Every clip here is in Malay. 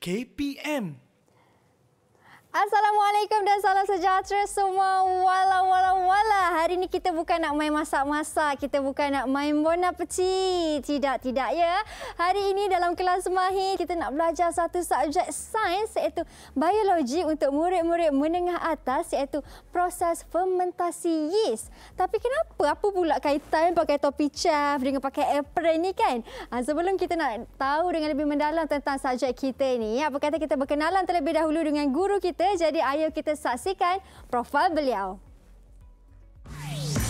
KPM Assalamualaikum dan salam sejahtera semua. Wala wala wala. Hari ini kita bukan nak main masak-masak, kita bukan nak main bon appetit. Tidak, tidak ya. Hari ini dalam kelas mahir kita nak belajar satu subjek sains iaitu biologi untuk murid-murid menengah atas iaitu proses fermentasi yeast. Tapi kenapa apa pula kaitan pakai topi chef dengan pakai apron ni kan? Ha, sebelum kita nak tahu dengan lebih mendalam tentang subjek kita ni, apa kata kita berkenalan terlebih dahulu dengan guru kita kita. Jadi ayo kita saksikan profil beliau. We'll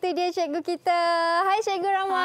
Itu dia cikgu kita. Hai cikgu ramai.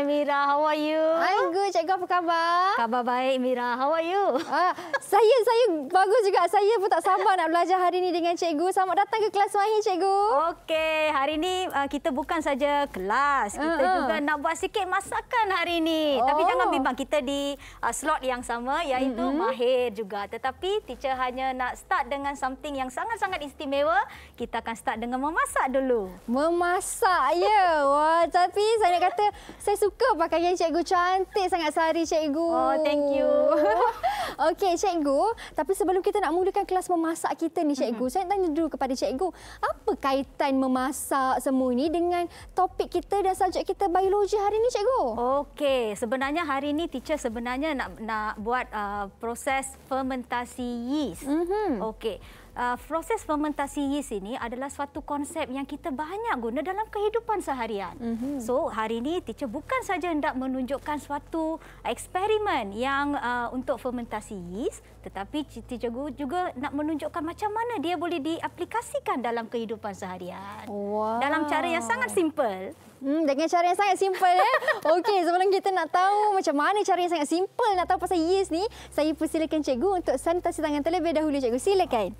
Hai Mira, how are you? I'm good. Cikgu apa khabar? Khabar baik Mira, how are you? Ah, saya saya bagus juga. Saya pun tak sabar nak belajar hari ini dengan cikgu. Selamat datang ke kelas Mahir cikgu. Okey, hari ini ah, kita bukan saja kelas. Kita uh-huh. juga nak buat sikit masakan hari ini. Oh. Tapi jangan bimbang kita di slot yang sama iaitu mm-hmm. Mahir juga. Tetapi teacher hanya nak start dengan something yang sangat-sangat istimewa. Kita akan start dengan memasak dulu. Memasak rosak ya. Wah, tapi saya nak kata saya suka pakaian cikgu cantik sangat sehari cikgu. Oh, thank you. Okey, cikgu, tapi sebelum kita nak mulakan kelas memasak kita ni cikgu, mm-hmm. saya nak tanya dulu kepada cikgu, apa kaitan memasak semua ini dengan topik kita dan subjek kita biologi hari ni cikgu? Okey, sebenarnya hari ni teacher sebenarnya nak nak buat uh, proses fermentasi yeast. Mm-hmm. Okey uh, proses fermentasi yeast ini adalah suatu konsep yang kita banyak guna dalam kehidupan seharian. Mm-hmm. So hari ini teacher bukan saja hendak menunjukkan suatu eksperimen yang uh, untuk fermentasi yeast tetapi teacher juga nak menunjukkan macam mana dia boleh diaplikasikan dalam kehidupan seharian. Wow. Dalam cara yang sangat simple. Hmm, dengan cara yang sangat simple ya. Okey, sebelum kita nak tahu macam mana cara yang sangat simple nak tahu pasal yeast ni, saya persilakan cikgu untuk sanitasi tangan terlebih dahulu cikgu. Silakan.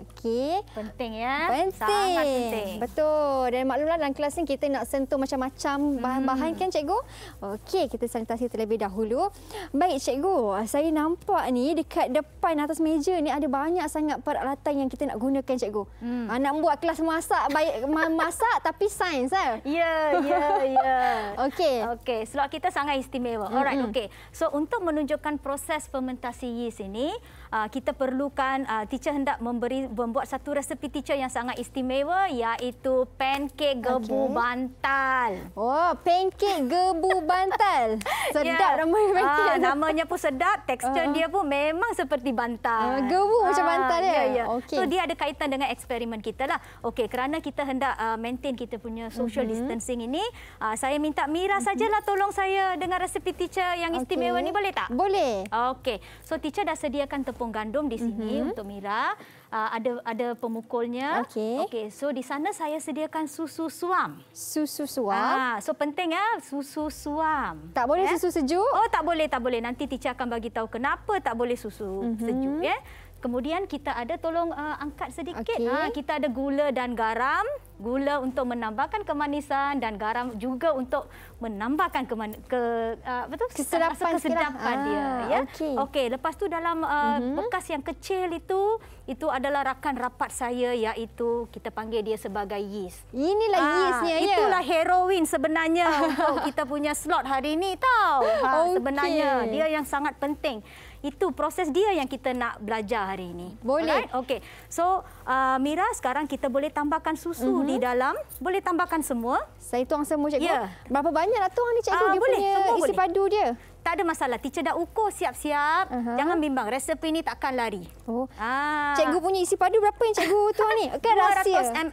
Okey. Penting ya. Penting. Sangat penting. Betul. Dan maklumlah dalam kelas ini kita nak sentuh macam-macam bahan-bahan hmm. kan cikgu? Okey, kita sanitasi terlebih dahulu. Baik cikgu, saya nampak ni dekat depan atas meja ni ada banyak sangat peralatan yang kita nak gunakan cikgu. Hmm. Ah, nak buat kelas masak baik masak tapi sains eh. Ya, ya, ya. Okey. Okey, slot kita sangat istimewa. Alright, hmm. okey. So untuk menunjukkan proses fermentasi yeast ini, Uh, kita perlukan uh, teacher hendak memberi membuat satu resepi teacher yang sangat istimewa iaitu pancake gebu okay. bantal. Oh, pancake gebu bantal. Sedap ya. nama ramai. Ah, pancake. Uh, namanya pun sedap, tekstur uh. dia pun memang seperti bantal. Uh, gebu uh, macam ah, bantal ya. Yeah, yeah. Okey. So dia ada kaitan dengan eksperimen kita lah. Okey, kerana kita hendak uh, maintain kita punya social mm-hmm. distancing ini, uh, saya minta Mira mhm. sajalah tolong saya dengan resepi teacher yang istimewa okay. ni boleh tak? Boleh. Okey. So teacher dah sediakan tepung tepung gandum di sini mm-hmm. untuk Mira. Uh, ada ada pemukulnya. Okey. Okey, so di sana saya sediakan susu suam. Susu suam. Ah, so penting ya susu suam. Tak boleh yeah? susu sejuk? Oh, tak boleh, tak boleh. Nanti Ticha akan bagi tahu kenapa tak boleh susu mm-hmm. sejuk ya. Yeah? Kemudian kita ada tolong uh, angkat sedikit. Okay. Ha, ah, kita ada gula dan garam. Gula untuk menambahkan kemanisan dan garam juga untuk menambahkan ke, ke uh, betul kesedapan, kesedapan dia. Ah, ya? Okey, okay, lepas tu dalam uh, uh mhm. -huh. bekas yang kecil itu, itu adalah rakan rapat saya iaitu kita panggil dia sebagai yeast. Inilah ah, yeastnya. Ya? Itulah ya? heroin sebenarnya untuk kita punya slot hari ini tahu? Ha, ah, okay. Sebenarnya dia yang sangat penting itu proses dia yang kita nak belajar hari ini. Boleh. Alright? Okay. So uh, Mira sekarang kita boleh tambahkan susu uh mhm. -huh. di dalam. Boleh tambahkan semua. Saya tuang semua cikgu. Yeah. Berapa banyak lah tuang ni cikgu? Uh, dia boleh. punya semua isi boleh. padu dia tak ada masalah. Teacher dah ukur siap-siap. Uh -huh. Jangan bimbang. Resepi ni takkan lari. Oh. Ah. Cikgu punya isi padu berapa yang cikgu tu ni? Kan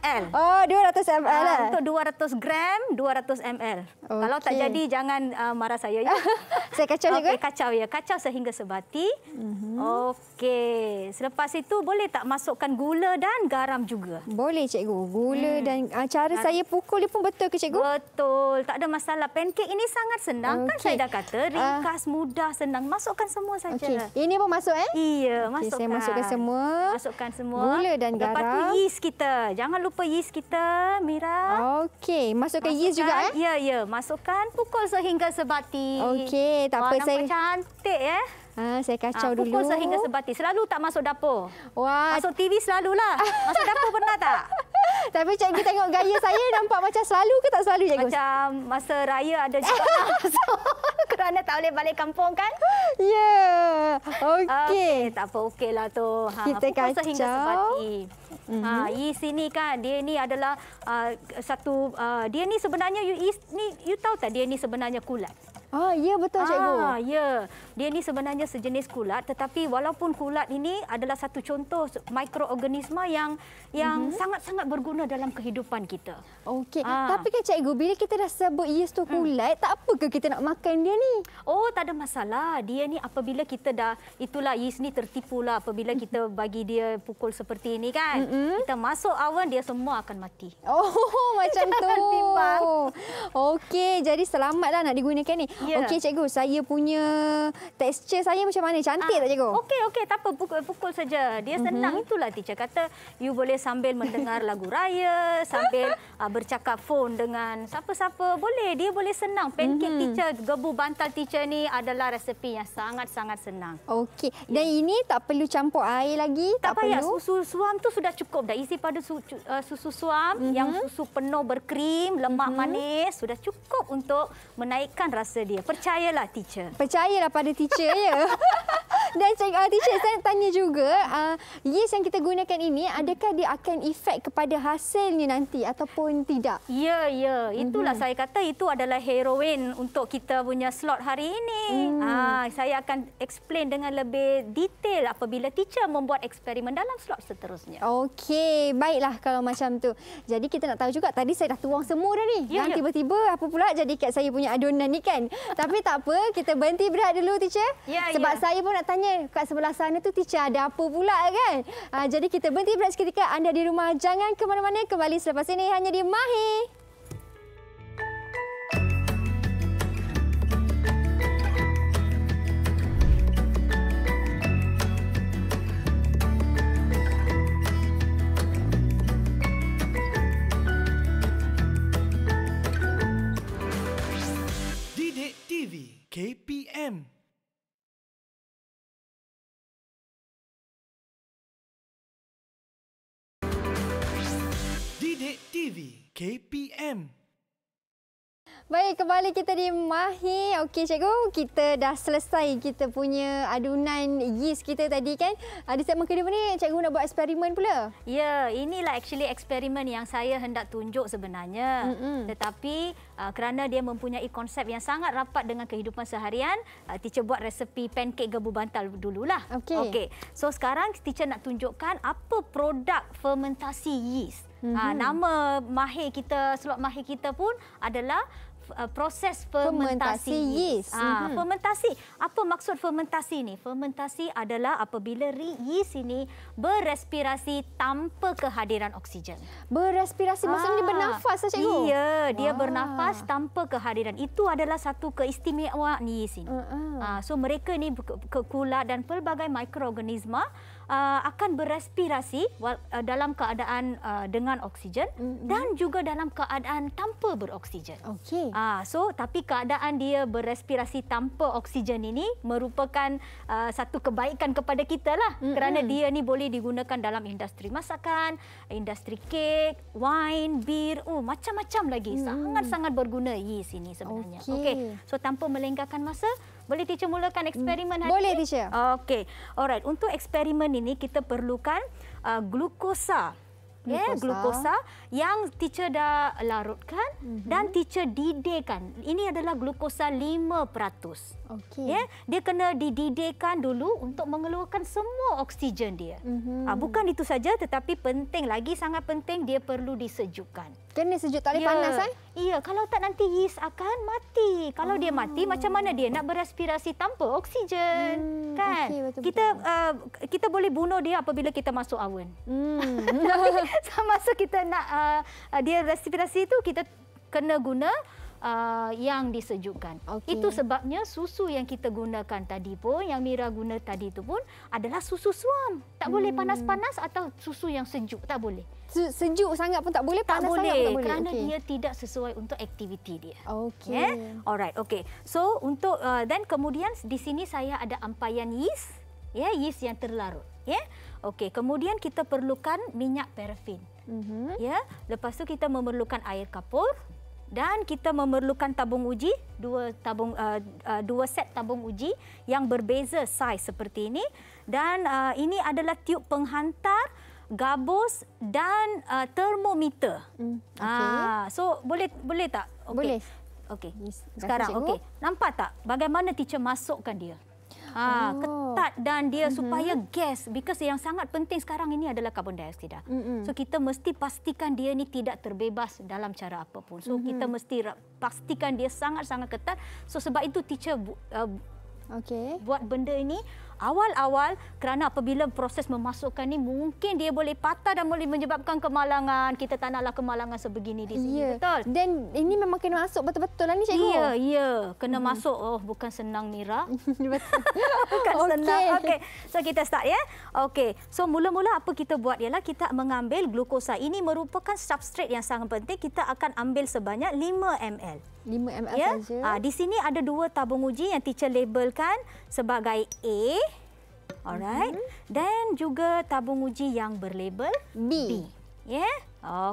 200 ml. Oh, 200 ml. Uh, untuk 200 gram, 200 ml. Okay. Kalau tak jadi, jangan uh, marah saya. Ya? saya kacau ni. Okay, kacau, ya. Kacau sehingga sebati. Uh mhm. -huh. Okey. Selepas itu, boleh tak masukkan gula dan garam juga? Boleh, cikgu. Gula hmm. dan uh, cara garam. saya pukul dia pun betul ke, cikgu? Betul. Tak ada masalah. Pancake ini sangat senang. Okay. Kan saya dah kata, ringkas. Uh, ringkas, mudah, senang. Masukkan semua saja. Okey. Ini pun masuk eh? Iya, masukkan. Okay, saya masukkan semua. Masukkan semua. Gula dan garam. Lepas tu yeast kita. Jangan lupa yeast kita, Mira. Okey, masukkan, masukkan yeast juga eh? Ya, ya. Masukkan pukul sehingga sebati. Okey, tak apa Wah, saya. cantik eh? Ha, saya ah, kacau ha, dulu. Pukul sehingga sebati. Selalu tak masuk dapur. Wah. Masuk TV selalulah. Masuk dapur pernah tak? Tapi cikgu tengok gaya saya nampak macam selalu ke tak selalu cikgu? Macam masa raya ada juga. lah. kerana tak boleh balik kampung kan? Ya. Yeah. Okey. Okay, tak apa okeylah tu. Ha, Kita kacau. Hingga sepati. Mm -hmm. Ha, Yee sini kan dia ni adalah uh, satu uh, dia ni sebenarnya you, East, ni, you tahu tak dia ni sebenarnya kulat. Ah, ya betul cikgu. Ah, ya. Dia ni sebenarnya sejenis kulat tetapi walaupun kulat ini adalah satu contoh mikroorganisma yang yang mhm. sangat-sangat mm -hmm. berguna dalam kehidupan kita. Okey. Ah. Tapi kan cikgu bila kita dah sebut yeast tu hmm. kulat, hmm. tak apa ke kita nak makan dia ni? Oh, tak ada masalah. Dia ni apabila kita dah itulah yeast ni tertipulah apabila mhm. kita bagi dia pukul seperti ini kan. Mm -hmm. Kita masuk awan dia semua akan mati. Oh, macam tu. Okey, jadi selamatlah nak digunakan ni. Yeah. Okey cikgu, saya punya texture saya macam mana? Cantik ah, tak cikgu? Okey, okey. Tak apa. Pukul, pukul saja. Dia mhm. senang. Mm -hmm. Itulah teacher kata. You boleh sambil mendengar lagu raya, sambil uh, bercakap phone dengan siapa-siapa. Boleh. Dia boleh senang. Mhm. Pancake mm -hmm. teacher, gebu bantal teacher ni adalah resepi yang sangat-sangat senang. Okey. Yeah. Dan ini tak perlu campur air lagi? Tak, tak perlu? Susu suam tu sudah cukup dah. Isi pada su, uh, susu suam mm -hmm. yang susu penuh berkrim, lemak mm -hmm. manis. Sudah cukup untuk menaikkan rasa dia. Percayalah teacher. Percayalah pada teacher teacher ya. Dan cikgu, ah, teacher, saya tanya juga, uh, ah, yeast yang kita gunakan ini, adakah dia akan efek kepada hasilnya nanti ataupun tidak? Ya, ya. Itulah mm -hmm. saya kata itu adalah heroin untuk kita punya slot hari ini. Mm. Uh, saya akan explain dengan lebih detail apabila teacher membuat eksperimen dalam slot seterusnya. Okey, baiklah kalau macam tu. Jadi kita nak tahu juga, tadi saya dah tuang semua dah ni. Ya, Dan ya. tiba-tiba ya. apa pula jadi kat saya punya adunan ni kan? Tapi tak apa, kita berhenti berat dulu, teacher. Ya, sebab ya. saya pun nak tanya tanya kat sebelah sana tu teacher ada apa pula kan? Ha, jadi kita berhenti berat seketika. Anda di rumah jangan ke mana-mana. Kembali selepas ini hanya di Mahi. KPM TV KPM. Baik, kembali kita di Mahi. Okey, cikgu, kita dah selesai kita punya adunan yeast kita tadi kan. Ah, di segmen kedua ni, cikgu nak buat eksperimen pula. Ya, inilah actually eksperimen yang saya hendak tunjuk sebenarnya. Mm-hmm. Tetapi ah, kerana dia mempunyai konsep yang sangat rapat dengan kehidupan seharian, uh, teacher buat resepi pancake gebu bantal dululah. Okey. Okay. So, sekarang teacher nak tunjukkan apa produk fermentasi yeast. Mm-hmm. nama mahir kita, slot mahir kita pun adalah uh, proses fermentasi. Fermentasi yeast. Uh, mm-hmm. Fermentasi. Apa maksud fermentasi ini? Fermentasi adalah apabila yeast ini berrespirasi tanpa kehadiran oksigen. Berrespirasi ah. maksudnya dia ah, bernafas saja, lah, Cikgu? Ya, dia Wah. bernafas tanpa kehadiran. Itu adalah satu keistimewaan yeast ini. Mm-hmm. Uh, so mereka ini kekulat dan pelbagai mikroorganisma uh, akan berrespirasi uh, dalam keadaan uh, dengan oksigen mm-hmm. dan juga dalam keadaan tanpa beroksigen. Okey. Ah uh, so tapi keadaan dia berrespirasi tanpa oksigen ini merupakan uh, satu kebaikan kepada kita lah mm-hmm. kerana dia ni boleh digunakan dalam industri masakan, industri kek, wine, bir, uh, macam-macam lagi. Mm. Sangat-sangat berguna yeast ini sebenarnya. Okey. Okay. So tanpa melenggakkan masa boleh teacher mulakan eksperimen hari ini? Boleh teacher. Okey. Alright, untuk eksperimen ini kita perlukan uh, glukosa. Ya, glukosa. Yeah, glukosa yang teacher dah larutkan mm -hmm. dan teacher didekan. Ini adalah glukosa 5%. Okey. Yeah, dia kena dididekan dulu untuk mengeluarkan semua oksigen dia. Mm -hmm. bukan itu saja tetapi penting lagi sangat penting dia perlu disejukkan. Kena sejuk tak boleh ya. panas kan? Ya, kalau tak nanti yeast akan mati. Kalau oh. dia mati ah. macam mana dia nak berrespirasi tanpa oksigen? Hmm. Kan? Okay, betul -betul. Kita uh, kita boleh bunuh dia apabila kita masuk awan. Hmm. Tapi masa kita nak uh, uh dia respirasi itu kita kena guna Uh, yang disejukkan. Okay. Itu sebabnya susu yang kita gunakan tadi pun, yang Mira guna tadi itu pun adalah susu suam. Tak hmm. boleh panas-panas atau susu yang sejuk. Tak boleh sejuk sangat pun tak boleh, tak panas boleh. pun tak boleh. Kerana okay. dia tidak sesuai untuk aktiviti dia. Okey. Yeah? Alright, okey. So, untuk dan uh, kemudian di sini saya ada ampaian yeast. Ya, yeah, yeast yang terlarut. Ya. Yeah? Okey, kemudian kita perlukan minyak parafin. Mm-hmm. Ya. Yeah? Lepas tu kita memerlukan air kapur dan kita memerlukan tabung uji, dua tabung uh, uh, dua set tabung uji yang berbeza saiz seperti ini dan uh, ini adalah tiub penghantar gabus dan uh, termometer. Hmm. Okay. Ah, so boleh boleh tak? Okay. Boleh. Okey. Sekarang okey. Nampak tak bagaimana teacher masukkan dia? Ha, oh. ketat dan dia mm-hmm. supaya gas because yang sangat penting sekarang ini adalah karbon dioksida. Mm-hmm. So kita mesti pastikan dia ni tidak terbebas dalam cara apapun. So mm-hmm. kita mhm. mesti pastikan dia sangat-sangat ketat. So sebab itu teacher uh, okey buat benda ini awal-awal kerana apabila proses memasukkan ni mungkin dia boleh patah dan boleh menyebabkan kemalangan. Kita tak naklah kemalangan sebegini di sini. Ya. Betul. Dan ini memang kena masuk betul-betul lah ni cikgu. Ya, ya. Kena hmm. masuk. Oh, bukan senang Mira. bukan okay. senang. Okey. So kita start ya. Okey. So mula-mula apa kita buat ialah kita mengambil glukosa. Ini merupakan substrate yang sangat penting. Kita akan ambil sebanyak 5 ml. 5 ml ya? saja. Ya? Di sini ada dua tabung uji yang teacher labelkan sebagai A. Alright. Mm -hmm. Dan juga tabung uji yang berlabel B. B. Ya.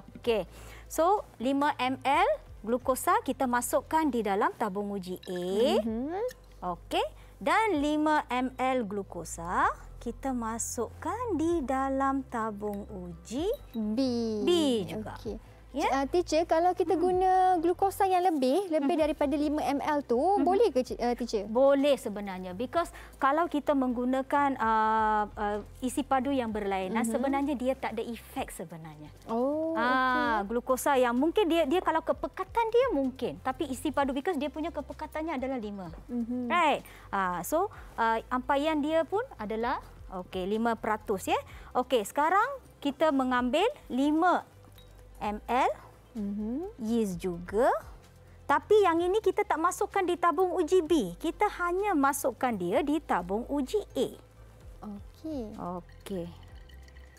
Okey. So 5 ml glukosa kita masukkan di dalam tabung uji A. Mm -hmm. Okey. Dan 5 ml glukosa kita masukkan di dalam tabung uji B. B juga. Okey. Yeah? Ya? Uh, teacher, kalau kita hmm. guna glukosa yang lebih, lebih hmm. daripada 5 ml tu, hmm. boleh ke uh, teacher? Boleh sebenarnya. Because kalau kita menggunakan uh, uh, isi padu yang berlainan, -hmm. sebenarnya dia tak ada efek sebenarnya. Oh, ah, okay. glukosa yang mungkin dia dia kalau kepekatan dia mungkin, tapi isi padu because dia punya kepekatannya adalah 5. -hmm. Right. Ah, so uh, ampaian dia pun adalah okey 5% ya. Yeah? Okey, sekarang kita mengambil 5 ml, mm-hmm. yeast juga. Tapi yang ini kita tak masukkan di tabung uji B. Kita hanya masukkan dia di tabung uji A. Okey. Okey.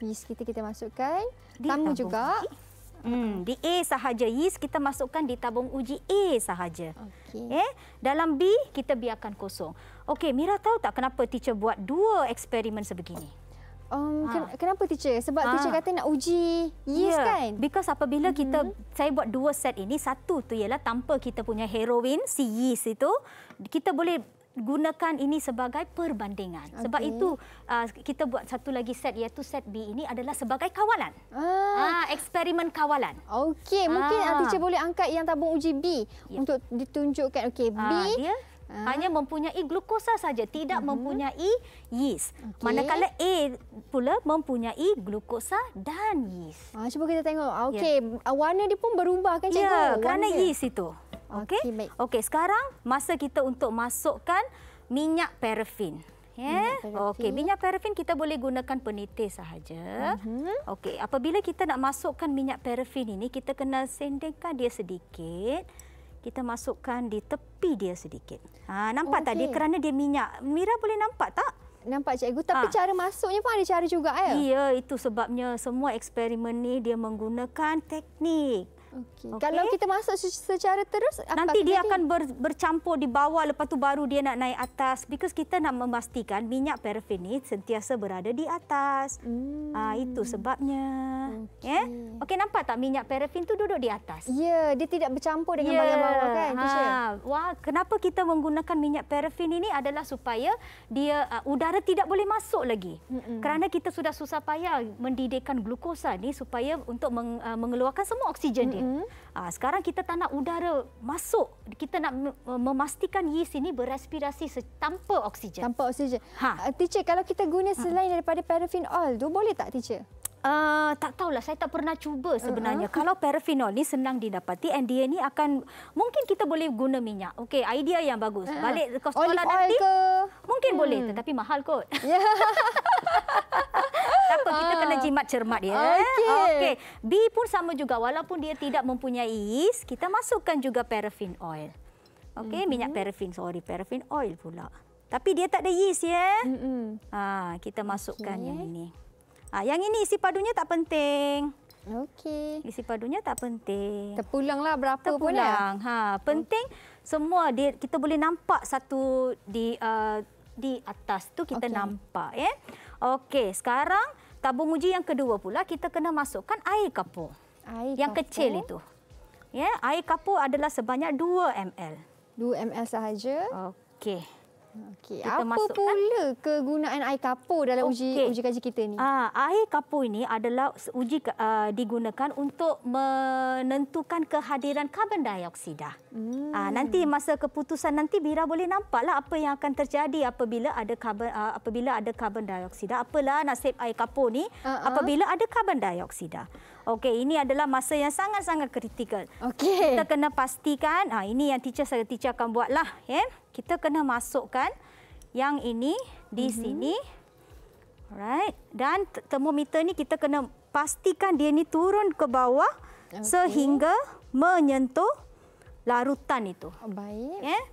Yeast kita kita masukkan. Di tabung juga. Hmm, di A sahaja. Yeast kita masukkan di tabung uji A sahaja. Okey. Eh, dalam B kita biarkan kosong. Okey, Mira tahu tak kenapa teacher buat dua eksperimen sebegini? Um, ha. Kenapa teacher? Sebab ha. teacher kata nak uji yeast yeah. kan? Because apabila mm -hmm. kita saya buat dua set ini, satu tu ialah tanpa kita punya heroin, si yeast itu, kita boleh gunakan ini sebagai perbandingan. Okay. Sebab itu uh, kita buat satu lagi set iaitu set B ini adalah sebagai kawalan. Ah. Ah, eksperimen kawalan. Okey, mungkin ah. teacher boleh angkat yang tabung uji B yeah. untuk ditunjukkan. Okey, B. Ah, Ha? Hanya mempunyai glukosa saja, tidak mm-hmm. mempunyai yeast. Okay. Manakala A pula mempunyai glukosa dan yeast. Ah, cuba kita tengok. Okey, yeah. Ya. Ah, warna dia pun berubah kan cikgu? Ya, yeah, kerana yeast itu. Okey. Okey, okay, sekarang masa kita untuk masukkan minyak parafin. Ya. Yeah. Okey, minyak parafin kita boleh gunakan penitis sahaja. Uh-huh. Mm-hmm. Okey, apabila kita nak masukkan minyak parafin ini, kita kena sendengkan dia sedikit kita masukkan di tepi dia sedikit. Ha, nampak okay. tak dia kerana dia minyak. Mira boleh nampak tak? Nampak cikgu. Ha. Tapi ha. cara masuknya pun ada cara juga. Ya, ya itu sebabnya semua eksperimen ni dia menggunakan teknik. Okay. Okay. Kalau kita masuk secara terus, apa nanti dia jadi? akan ber, bercampur di bawah, lepas tu baru dia nak naik atas. Because kita nak memastikan minyak parafin ini sentiasa berada di atas. Hmm. Ha, itu sebabnya. Okay. Yeah? Okay, nampak tak minyak parafin tu duduk di atas? Ya, yeah, dia tidak bercampur dengan yeah. bahagian bawah. Kan? Ha. Wah, kenapa kita menggunakan minyak parafin ini adalah supaya dia uh, udara tidak boleh masuk lagi. Mm-mm. Kerana kita sudah susah payah mendidikkan glukosa ni supaya untuk meng, uh, mengeluarkan semua oksigen Mm-mm. dia sebenarnya. Mm ha, ah, sekarang kita tak nak udara masuk. Kita nak memastikan yeast ini berrespirasi tanpa oksigen. Tanpa oksigen. Ha. Uh, teacher, kalau kita guna ha. selain ha. daripada paraffin oil, tu boleh tak, teacher? Uh, tak tahulah, saya tak pernah cuba uh-huh. sebenarnya. Uh -huh. Kalau paraffinol ni senang didapati and dia ni akan... Mungkin kita boleh guna minyak. Okey, idea yang bagus. Uh -huh. Balik ke sekolah Olive nanti. ke? Mungkin hmm. boleh, tetapi mahal kot. Yeah. Tak apa, kita kena ah. jimat cermat dia. Okey. Okay. B pun sama juga. Walaupun dia tidak mempunyai yeast, kita masukkan juga paraffin oil. Okey, mm-hmm. minyak paraffin. Sorry, paraffin oil pula. Tapi dia tak ada yeast, ya. Mm-hmm. Ha, kita masukkan okay. yang ini. Ha, yang ini isi padunya tak penting. Okey. Isi padunya tak penting. Terpulanglah berapa Terpulang. pun. Terpulang. Ya? Ha, penting semua dia, kita boleh nampak satu di uh, di atas tu kita okay. nampak ya. Eh? Okey, sekarang tabung uji yang kedua pula kita kena masukkan air kapur. Air yang kapur. kecil itu. Ya, air kapur adalah sebanyak 2 ml. 2 ml sahaja. Okey. Okey, apa masukkan. pula kegunaan air kapur dalam okay. uji uji kaji kita ni? Ah, air kapur ini adalah uji uh, digunakan untuk menentukan kehadiran karbon dioksida. Hmm. Ah, nanti masa keputusan nanti Bira boleh nampaklah apa yang akan terjadi apabila ada karbon uh, apabila ada karbon dioksida. Apalah nasib air kapur ni uh -uh. apabila ada karbon dioksida. Okey, ini adalah masa yang sangat-sangat kritikal. Okey. Kita kena pastikan, ha, ini yang teacher saya teacher akan buatlah. Ya. Yeah. Kita kena masukkan yang ini di mm -hmm. sini. Alright. Dan termometer ni kita kena pastikan dia ni turun ke bawah okay. sehingga menyentuh larutan itu. Oh, baik. Yeah.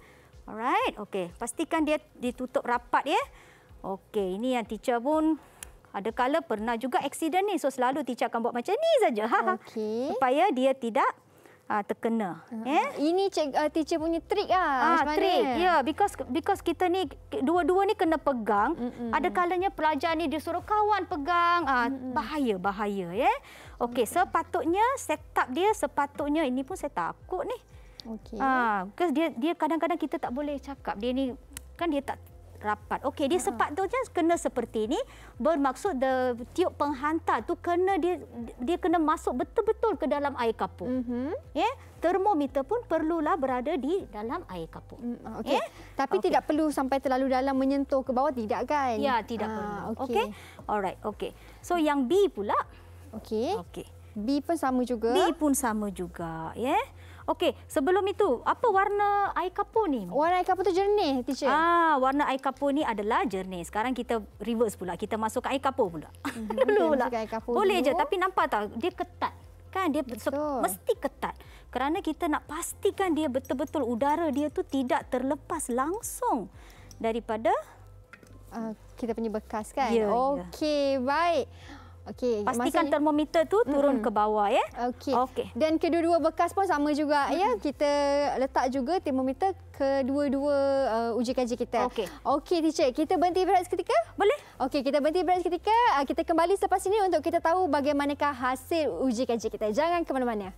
Alright. Okey. Pastikan dia ditutup rapat ya. Yeah. Okey. Ini yang teacher pun ada kala pernah juga aksiden ni so selalu teacher akan buat macam ni saja ha, ha. okay. supaya dia tidak uh, terkena uh, uh-huh. yeah. ini cik, uh, teacher punya trick lah ah uh, trick ya yeah, because because kita ni dua-dua ni kena pegang mm -mm. ada kalanya pelajar ni dia suruh kawan pegang uh, mm -mm. bahaya bahaya ya yeah. okey sepatutnya setup dia sepatutnya ini pun saya takut ni okey ah uh, dia dia kadang-kadang kita tak boleh cakap dia ni kan dia tak rapat. Okey, dia ha. sempat tu je kena seperti ini bermaksud the tiup penghantar tu kena dia dia kena masuk betul-betul ke dalam air kapur. Mm -hmm. Ya. Yeah? Termometer pun perlulah berada di dalam air kapur. Mm, ya? Okay. Yeah? Tapi okay. tidak perlu sampai terlalu dalam menyentuh ke bawah tidak kan? Ya, tidak ah, perlu. Okey. Okay? Alright, okey. So yang B pula. Okey. Okey. B pun sama juga. B pun sama juga, ya. Yeah? Okey, sebelum itu, apa warna air kapur ni? Warna air kapur tu jernih, teacher. Ah, warna air kapur ni adalah jernih. Sekarang kita reverse pula. Kita masukkan air kapur pula. Mhm, dulu mm -hmm. okay, pula. Boleh dulu. je, tapi nampak tak dia ketat. Kan? Dia mesti ketat kerana kita nak pastikan dia betul-betul udara dia tu tidak terlepas langsung daripada uh, kita punya bekas kan? Yeah, ya. Okey, yeah. baik. Okey, pastikan maksudnya... termometer tu turun mm -hmm. ke bawah ya. Okey. Okay. Dan kedua-dua bekas pun sama juga mm -hmm. ya. Kita letak juga termometer kedua-dua uh, uji kaji kita. Okey. Okey, teacher, kita berhenti berehat seketika? Boleh. Okey, kita berhenti berehat seketika. Uh, kita kembali selepas ini untuk kita tahu bagaimanakah hasil uji kaji kita. Jangan ke mana-mana.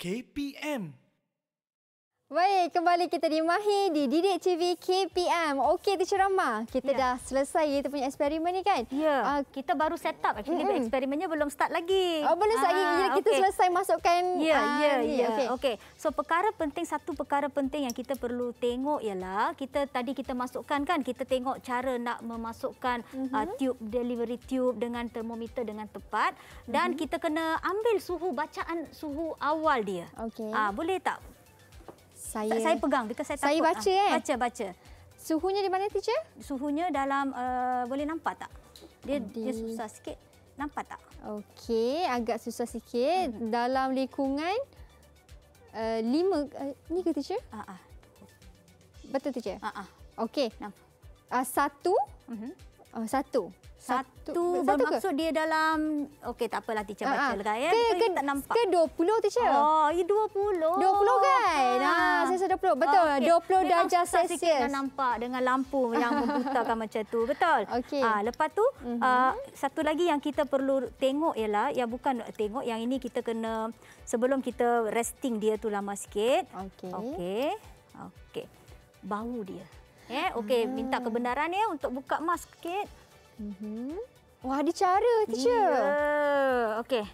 KPM Baik, kembali kita di Mahi di Didik TV KPM. Okey, Teacher Rama, kita ya. dah selesai kita punya eksperimen ni kan? Ya, uh, kita baru set up. Actually, mm -hmm. eksperimennya belum start lagi. Oh, belum start lagi. Kita ah, okay. selesai masukkan... Ya, uh, ya, ya. Okey. Okay. So, perkara penting, satu perkara penting yang kita perlu tengok ialah, kita tadi kita masukkan kan, kita tengok cara nak memasukkan mm -hmm. uh, tube, delivery tube dengan termometer dengan tepat. Dan mm -hmm. kita kena ambil suhu, bacaan suhu awal dia. Okey. Uh, boleh tak? Saya saya pegang because saya takut. Saya baca ha. eh. Baca baca. Suhunya di mana teacher? Suhunya dalam uh, boleh nampak tak? Dia Adi. dia susah sikit. Nampak tak? Okey, agak susah sikit hmm. dalam lekungan uh, eh, lima uh, ni ke teacher? Ha ah. Betul teacher? Ha ah. Okey. Ah uh, satu. Mhm. Uh, satu. Satu, bermaksud dia dalam okey tak apalah teacher ah, ah. baca lah ya. Ke, ke, tak nampak. Ke kan 20 teacher. Oh, ya 20. 20 kan. Ha, ha saya 20. Betul. Okay. 20 Memang darjah Celsius. Kita nampak dengan lampu yang membutakan macam tu. Betul. Okay. Ha, lepas tu mhm. satu lagi yang kita perlu tengok ialah yang bukan tengok yang ini kita kena sebelum kita resting dia tu lama sikit. Okey. Okey. Okey. Bau dia. Ya, okey, minta kebenaran ya untuk buka mask sikit. Mm-hmm. Wah, ada cara, teacher. Ya. Yeah. Okey.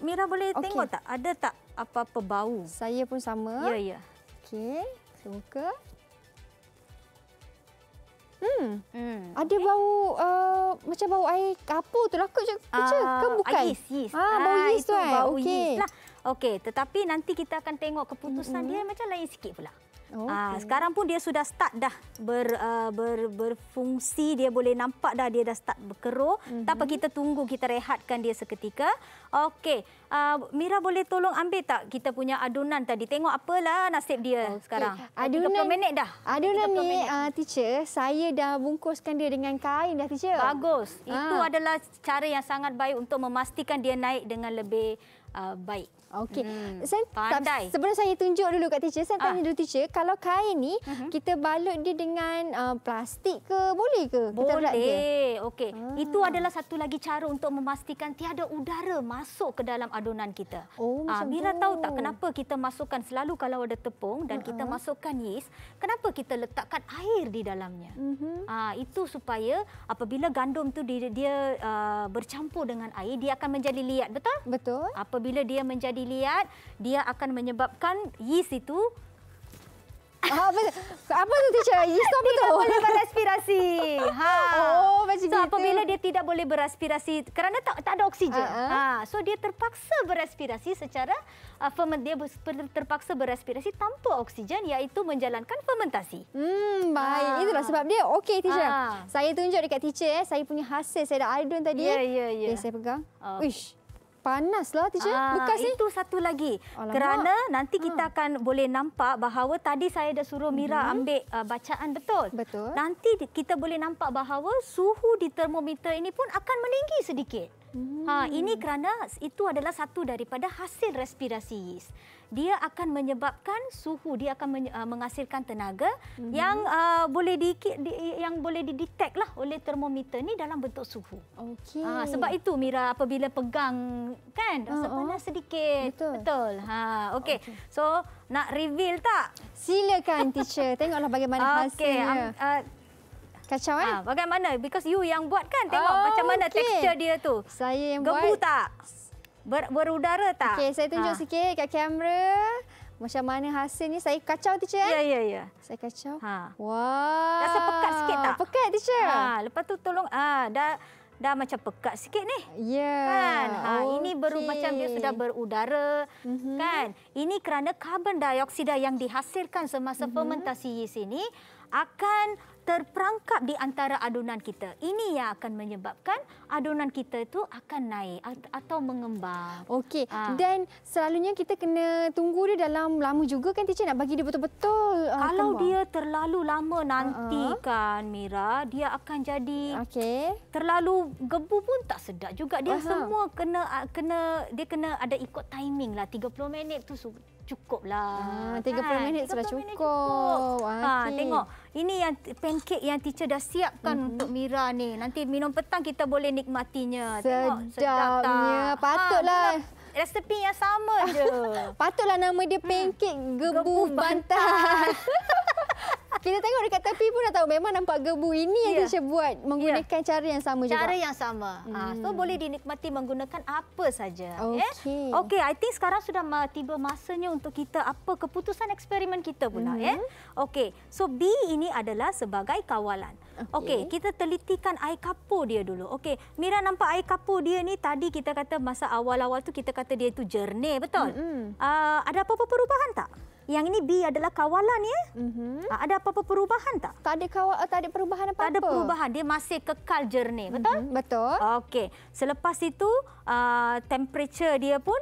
Mira boleh okay. tengok tak? Ada tak apa-apa bau? Saya pun sama. Ya, yeah, ya. Yeah. Okey. Saya buka. Hmm. hmm. hmm. Ada okay. bau uh, macam bau air kapur tu lah kot je. Ah, Ke kan bukan? Ah, yeast, yeast. Ah, bau ah, yeast tu kan? Bau okay. yeast lah. Okey, tetapi nanti kita akan tengok keputusan hmm dia macam lain sikit pula. Ah, okay. Ha, sekarang pun dia sudah start dah ber, uh, ber, berfungsi. Dia boleh nampak dah dia dah start berkeruh. Mm -hmm. Tapi kita tunggu, kita rehatkan dia seketika. Okey, uh, Mira boleh tolong ambil tak kita punya adunan tadi? Tengok apalah nasib dia okay. sekarang. Adunan, 30 minit dah. Adunan ni, uh, teacher, saya dah bungkuskan dia dengan kain dah, teacher. Bagus. Itu adalah cara yang sangat baik untuk memastikan dia naik dengan lebih uh, baik. Okey. Hmm. Saya Pandai. sebelum saya tunjuk dulu kat teacher, saya ah. tanya ah. dulu teacher, kalau kain ni uh mhm. -huh. kita balut dia dengan uh, plastik ke boleh ke? Boleh. Okey. Ah. Itu adalah satu lagi cara untuk memastikan tiada udara masuk ke dalam adunan kita. Oh, ah, Mira tu. tahu tak kenapa kita masukkan selalu kalau ada tepung dan uh -huh. kita ah. masukkan yeast, kenapa kita letakkan air di dalamnya? Uh mhm. -huh. ah, itu supaya apabila gandum tu dia, dia uh, bercampur dengan air, dia akan menjadi liat, betul? Betul. Apabila dia menjadi biliat dia akan menyebabkan yeast itu ah, apa, apa tu teacher? Yeast apa tu? Tidak boleh beraspirasi. Ha. Oh, macam so, gitu. apabila dia tidak boleh beraspirasi kerana tak, tak ada oksigen. Uh-huh. Ha. So dia terpaksa beraspirasi secara uh, ferment dia terpaksa beraspirasi tanpa oksigen iaitu menjalankan fermentasi. Hmm, ha. baik. Ha. Itulah sebab dia okey teacher. Ha. Saya tunjuk dekat teacher eh, saya punya hasil saya dah adun tadi. Ya, eh. ya, ya. Eh, saya pegang. Okay. Uish panaslah teacher. Ah, Bukan sih. Itu satu lagi. Alamak. Kerana nanti kita hmm. akan boleh nampak bahawa tadi saya dah suruh Mira hmm. ambil uh, bacaan betul. Betul. Nanti kita boleh nampak bahawa suhu di termometer ini pun akan meninggi sedikit. Hmm. Ha, ini kerana itu adalah satu daripada hasil respirasi yeast dia akan menyebabkan suhu dia akan uh, menghasilkan tenaga mm-hmm. yang uh, boleh di, di yang boleh didetect lah oleh termometer ni dalam bentuk suhu. Okey. Ha, sebab itu Mira apabila pegang kan rasa uh-huh. panas sedikit. Betul. Betul. Ha okey. Okay. So nak reveal tak? Silakan teacher. Tengoklah bagaimana hasilnya. Okey. Um, uh, Kacau kan? Ha, bagaimana? Because you yang buat kan? Tengok oh, macam mana okay. tekstur dia tu. Saya yang Gebu buat. Gebu tak? ber, berudara tak? Okey, saya tunjuk ha. sikit kat kamera. Macam mana hasil ni? Saya kacau, teacher. Eh? Ya, ya, ya. Saya kacau. Ha. Wah. Rasa pekat sikit tak? Pekat, teacher. Ha. Lepas tu tolong, ah, ha, dah dah macam pekat sikit ni. Ya. Yeah. Kan? Ha, okay. Ini baru macam dia sudah berudara. Mm -hmm. kan? Ini kerana karbon dioksida yang dihasilkan semasa mm -hmm. fermentasi yeast ini akan terperangkap di antara adunan kita. Ini yang akan menyebabkan adunan kita itu akan naik atau mengembang. Okey. Uh. Dan selalunya kita kena tunggu dia dalam lama juga kan teacher nak bagi dia betul-betul uh, kalau kembang. dia terlalu lama nanti uh -uh. kan Mira dia akan jadi okey. Terlalu gebu pun tak sedap juga dia uh -huh. semua kena kena dia kena ada ikut timing lah 30 minit tu cukup lah. uh, 30 kan? minit sudah cukup. cukup. Okay. tengok ini yang pancake yang teacher dah siapkan uh mm-hmm. -huh. untuk Mira ni. Nanti minum petang kita boleh ni menikmatinya. Sedapnya. Patutlah. Ha, resepi yang sama je. Patutlah nama dia pancake hmm. gebu, gebu bantal. bantal. Kita tengok dekat tepi pun dah tahu memang nampak gebu. Ini yang yeah. Tisha buat menggunakan yeah. cara yang sama cara juga. Cara yang sama. Ah, hmm. So boleh dinikmati menggunakan apa saja. Okay. Ya. Yeah? okay, I think sekarang sudah tiba masanya untuk kita apa keputusan eksperimen kita pula. Ya. Hmm. Yeah? Okay, so B ini adalah sebagai kawalan. Okey, okay, kita telitikan air kapur dia dulu. Okey, Mira nampak air kapur dia ni tadi kita kata masa awal-awal tu kita kata dia tu jernih, betul? Mm -hmm. uh, ada apa-apa perubahan tak? Yang ini B adalah kawalan ya. Mm -hmm. Ada apa-apa perubahan tak? Tak ada kawal, tak ada perubahan apa-apa. Tak ada perubahan, dia masih kekal jernih, betul? Mm -hmm. Betul. Okey. Selepas itu, uh, temperature dia pun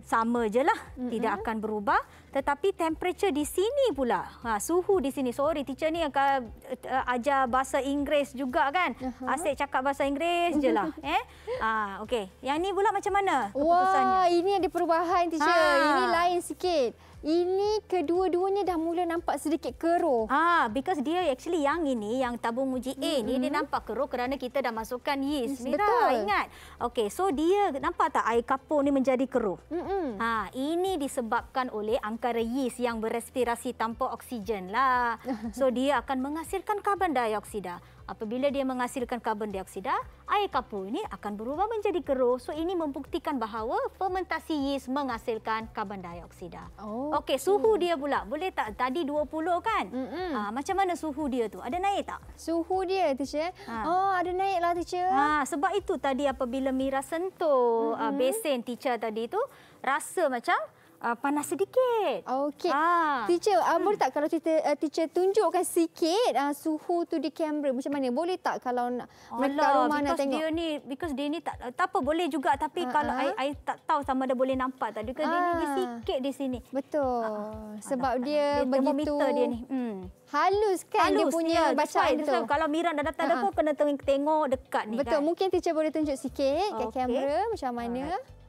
sama jelah. Mm -hmm. Tidak akan berubah, tetapi temperature di sini pula. Ha, suhu di sini. Sorry, teacher ni akan uh, eh, ajar bahasa Inggeris juga kan. Uh -huh. Asyik cakap bahasa Inggeris lah. eh. Ah, uh, Yang ni pula macam mana keputusannya? Wah, ini ada perubahan teacher. Ha. Ini lain sikit ini kedua-duanya dah mula nampak sedikit keruh. Ah, because dia actually yang ini yang tabung muji A mm-hmm. dia nampak keruh kerana kita dah masukkan yeast. Yes, Mira, betul. Ingat. Okey, so dia nampak tak air kapur ni menjadi keruh. Mm-hmm. Ha, ini disebabkan oleh angkara yeast yang berrespirasi tanpa oksigen lah. So dia akan menghasilkan karbon dioksida apabila dia menghasilkan karbon dioksida, air kapur ini akan berubah menjadi keruh. So ini membuktikan bahawa fermentasi yeast menghasilkan karbon dioksida. Oh, Okey, suhu dia pula. Boleh tak tadi 20 kan? Mm-hmm. Ha, macam mana suhu dia tu? Ada naik tak? Suhu dia, teacher? Ha. Oh, ada naik lah teacher. Ha, sebab itu tadi apabila Mira sentuh mm-hmm. uh, besen teacher tadi tu, rasa macam uh, panas sedikit. Okey. Ah. Teacher, uh, hmm. boleh tak kalau teacher, uh, teacher tunjukkan sikit uh, suhu tu di kamera macam mana? Boleh tak kalau nak letak rumah nak tengok? Dia ni, because dia ni tak, tak apa boleh juga tapi uh-huh. kalau saya uh tak tahu sama ada boleh nampak tak. Dia, uh-huh. dia ni sikit di sini. Betul. Uh-huh. Sebab uh dia, dia begitu. Termometer dia ni. Hmm. Halus kan Halus, ya, dia punya yeah, bacaan that's why, Kalau Miran dah datang uh-huh. dah pun kena tengok dekat ni Betul. kan. Betul. Mungkin teacher boleh tunjuk sikit okay. ke kamera macam mana. Alright.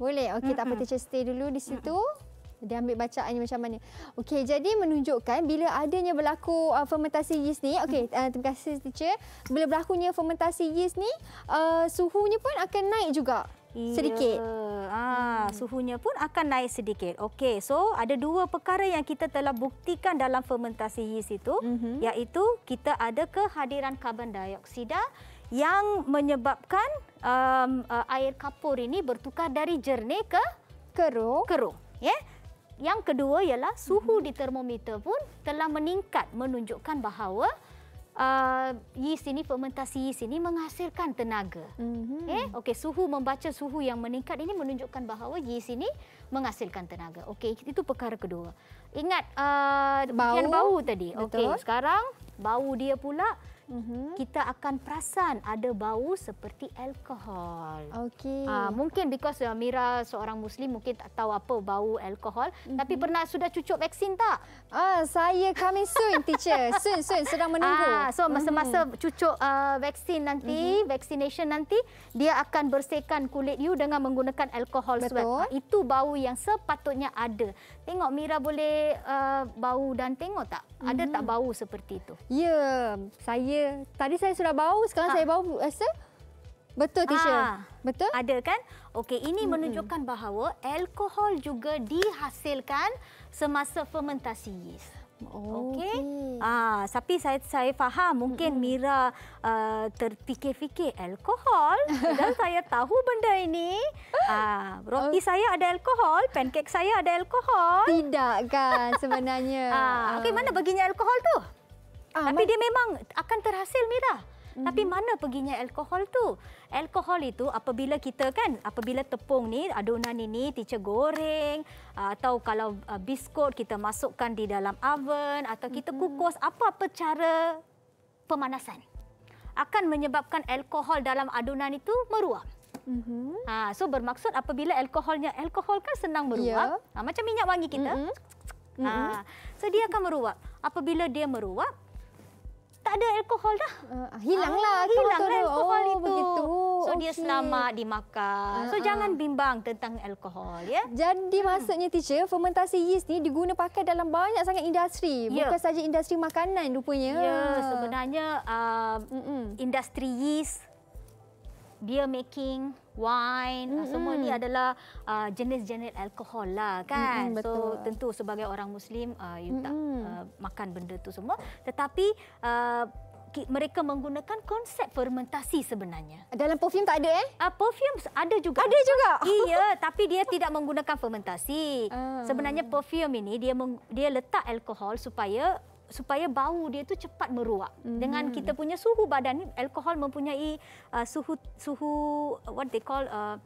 Boleh. Okey, mm-hmm. tak apa teacher stay dulu di situ. Mm-hmm. Dia ambil bacaannya macam mana. Okey, jadi menunjukkan bila adanya berlaku uh, fermentasi yeast ni. Okey, uh, terima kasih teacher. Bila berlakunya fermentasi yeast ni, uh, suhunya pun akan naik juga. Sedikit. Ya. Ha, Suhunya pun akan naik sedikit. Okey, so ada dua perkara yang kita telah buktikan dalam fermentasi yeast itu. Mm-hmm. Iaitu kita ada kehadiran karbon dioksida yang menyebabkan um, uh, air kapur ini bertukar dari jernih ke keruh. Keruh, ya. Yeah? Yang kedua ialah suhu mm-hmm. di termometer pun telah meningkat menunjukkan bahawa uh, yeast ini fermentasi yeast ini menghasilkan tenaga. Mm-hmm. Eh, okey suhu membaca suhu yang meningkat ini menunjukkan bahawa yeast ini menghasilkan tenaga. Okey itu perkara kedua. Ingat uh, bau bau tadi. Okey sekarang bau dia pula mm-hmm. kita akan perasan ada bau seperti alkohol. Okey. Uh, mungkin because uh, Mira seorang muslim mungkin tak tahu apa bau alkohol, mm-hmm. tapi pernah sudah cucuk vaksin tak? Ah, saya kami soon teacher. Soon soon sedang menunggu. Uh, so mm-hmm. masa-masa mm-hmm. cucuk uh, vaksin nanti, mm-hmm. vaccination nanti, dia akan bersihkan kulit you dengan menggunakan alkohol sweat. itu bau yang sepatutnya ada. Tengok Mira boleh uh, bau dan tengok tak? Mm-hmm. Ada tak mm-hmm. bau seperti itu? Ya, yeah, saya Ya. Tadi saya sudah bau, sekarang ha. saya bau rasa betul Tisha. Ah. Ha. Betul? Ada kan? Okey, ini hmm. menunjukkan bahawa alkohol juga dihasilkan semasa fermentasi yeast. Okey. Ah, tapi saya saya faham mungkin mm -mm. Mira uh, terfikir-fikir alkohol dan saya tahu benda ini. Ah, roti oh. saya ada alkohol, pancake saya ada alkohol. Tidak kan sebenarnya. ah, okey mana baginya alkohol tu? Ah, Tapi dia memang akan terhasil Mira. Mm -hmm. Tapi mana perginya alkohol tu? Alkohol itu apabila kita kan, apabila tepung ni, adunan ini, teacher goreng, ah, atau kalau uh, biskut kita masukkan di dalam oven, atau kita mm -hmm. kukus, apa-apa cara pemanasan. Akan menyebabkan alkohol dalam adunan itu meruap. Mm -hmm. ha, so bermaksud apabila alkoholnya, alkohol kan senang meruap. Yeah. Ha, macam minyak wangi kita. Mm -hmm. ha, mhm. so dia akan meruap. Apabila dia meruap, tak ada alkohol dah. Uh, hilanglah ah, hilang lah alkohol oh, itu. Begitu. So okay. dia selamat dimakan. Uh, so uh. jangan bimbang tentang alkohol ya. Jadi hmm. maksudnya teacher, fermentasi yeast ni diguna pakai dalam banyak sangat industri, yeah. bukan saja industri makanan rupanya. Ya, yeah, sebenarnya uh, industri yeast beer making, wine, mm-hmm. semua ni adalah uh, jenis-jenis alkohol lah kan. Mm-hmm, So tentu sebagai orang muslim uh, you mm-hmm. tak uh, makan benda tu semua. Tetapi uh, mereka menggunakan konsep fermentasi sebenarnya. Dalam perfume tak ada eh? Uh, perfume ada juga. Ada juga. Iya, tapi dia tidak menggunakan fermentasi. Uh. Sebenarnya perfume ini dia dia letak alkohol supaya supaya bau dia tu cepat meruak mm. dengan kita punya suhu badan ni alkohol mempunyai uh, suhu suhu uh, what they call uh,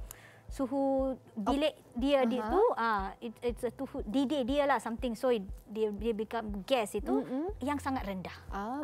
suhu bilik dia uh-huh. dia tu uh, it, it's a tuhu, DD dia lah something so it, dia dia become gas itu mm-hmm. yang sangat rendah ah,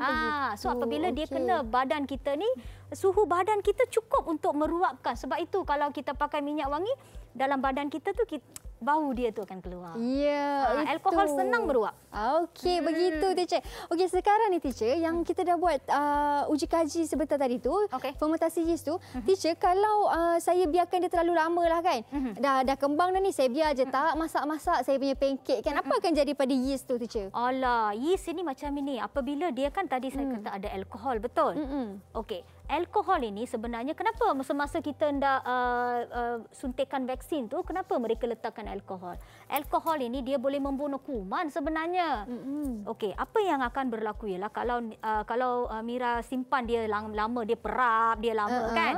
ah so apabila okay. dia kena badan kita ni suhu badan kita cukup untuk meruapkan sebab itu kalau kita pakai minyak wangi dalam badan kita tu kita, bau dia tu akan keluar. Ya, ha, itu. alkohol senang meruap. Okey, hmm. begitu teacher. Okey, sekarang ni teacher yang kita dah buat uh, uji kaji sebentar tadi tu, okay. fermentasi yeast tu, uh mhm. -huh. teacher kalau uh, saya biarkan dia terlalu lama lah kan. Uh mhm. -huh. Dah dah kembang dah ni, saya biar je mhm. tak masak-masak saya punya pancake kan. uh -huh. akan jadi pada yeast tu teacher? Alah, yeast ni macam ini. Apabila dia kan tadi saya uh hmm. -huh. kata ada alkohol, betul? Uh -huh. Okey alkohol ini sebenarnya kenapa semasa kita hendak uh, uh, suntikan vaksin tu kenapa mereka letakkan alkohol? Alkohol ini dia boleh membunuh kuman sebenarnya. Mm-hmm. Okey, apa yang akan berlaku ialah kalau uh, kalau uh, Mira simpan dia lama dia perap, dia lama uh-huh. kan?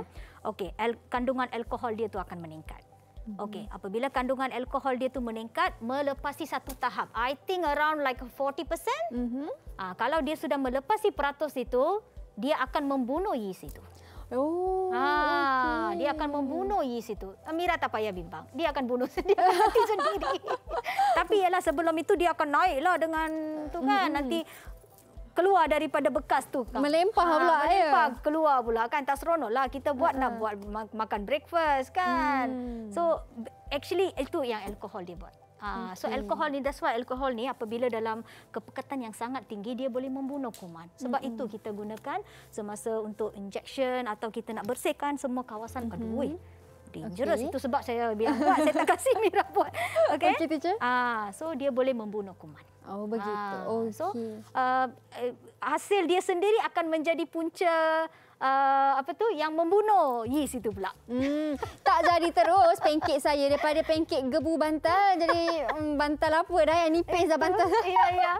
Okey, al- kandungan alkohol dia tu akan meningkat. Mm-hmm. Okey, apabila kandungan alkohol dia tu meningkat melepasi satu tahap. I think around like 40%. Mhm. Ah, kalau dia sudah melepasi peratus itu, dia akan membunuh yeast itu. Oh, ha, ah, okay. dia akan membunuh yeast itu. Amira tak payah bimbang. Dia akan bunuh dia mati sendiri. Tapi ialah sebelum itu dia akan naiklah dengan tu kan mm-hmm. nanti keluar daripada bekas tu. Kan? Melempah ah, pula ha, ya. air. Melempah keluar pula kan tak seronoklah kita buat uh-huh. nak buat makan breakfast kan. Mm. So actually itu yang alkohol dia buat okay. Ah, so alkohol ni that's why alkohol ni apabila dalam kepekatan yang sangat tinggi dia boleh membunuh kuman. Sebab mm-hmm. itu kita gunakan semasa untuk injection atau kita nak bersihkan semua kawasan mm-hmm. aduh dangerous okay. itu sebab saya bilang buat saya tak kasih Mira buat. Okey. Okay, teacher. Ah so dia boleh membunuh kuman. Oh begitu. Ah, okay. So uh, hasil dia sendiri akan menjadi punca uh, apa tu yang membunuh yeast itu pula. Hmm, tak jadi terus pancake saya daripada pancake gebu bantal jadi hmm, bantal apa dah yang nipis dah bantal. Ya, ya.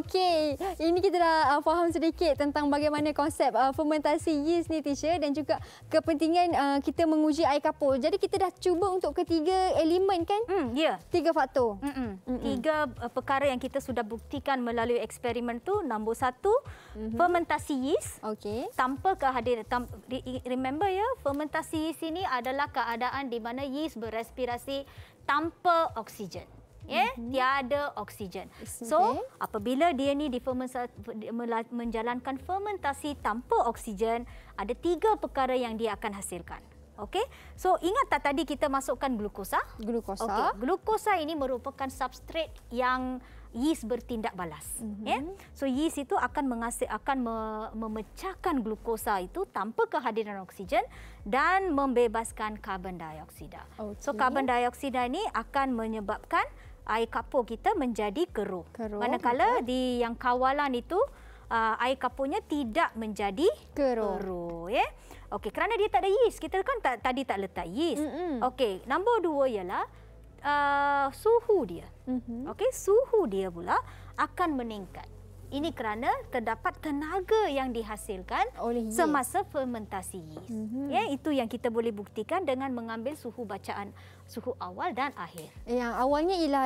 Okey, ini kita dah uh, faham sedikit tentang bagaimana konsep uh, fermentasi yeast ni teacher dan juga kepentingan uh, kita menguji air kapur. Jadi kita dah cuba untuk ketiga elemen kan? Mm, ya. Yeah. Tiga faktor. Mm -mm. Mm -mm. Tiga uh, perkara yang kita sudah buktikan melalui eksperimen tu. Nombor satu, mm -hmm. fermentasi yeast. Okey. Tanpa kehadiran, tam, remember ya, fermentasi yeast ini adalah keadaan di mana yeast berespirasi tanpa oksigen ya mm -hmm. tiada oksigen so apabila dia ni menjalankan fermentasi tanpa oksigen ada tiga perkara yang dia akan hasilkan okey so ingat tak tadi kita masukkan glukosa glukosa okay. glukosa ini merupakan substrat yang yeast bertindak balas mm -hmm. ya yeah? so yeast itu akan menghasil akan memecahkan glukosa itu tanpa kehadiran oksigen dan membebaskan karbon dioksida okay. so karbon dioksida ini akan menyebabkan air kapur kita menjadi keruh. keruh. Manakala Betul. di yang kawalan itu uh, air kapurnya tidak menjadi keruh. keruh ya. Yeah? Okey, kerana dia tak ada yeast. Kita kan tak, tadi tak letak yeast. Mm -mm. Okey, nombor dua ialah uh, suhu dia. Mm -hmm. Okey, suhu dia pula akan meningkat. Ini kerana terdapat tenaga yang dihasilkan oleh yeast. semasa fermentasi yeast. Mm -hmm. Ya, itu yang kita boleh buktikan dengan mengambil suhu bacaan suhu awal dan akhir. Yang awalnya ialah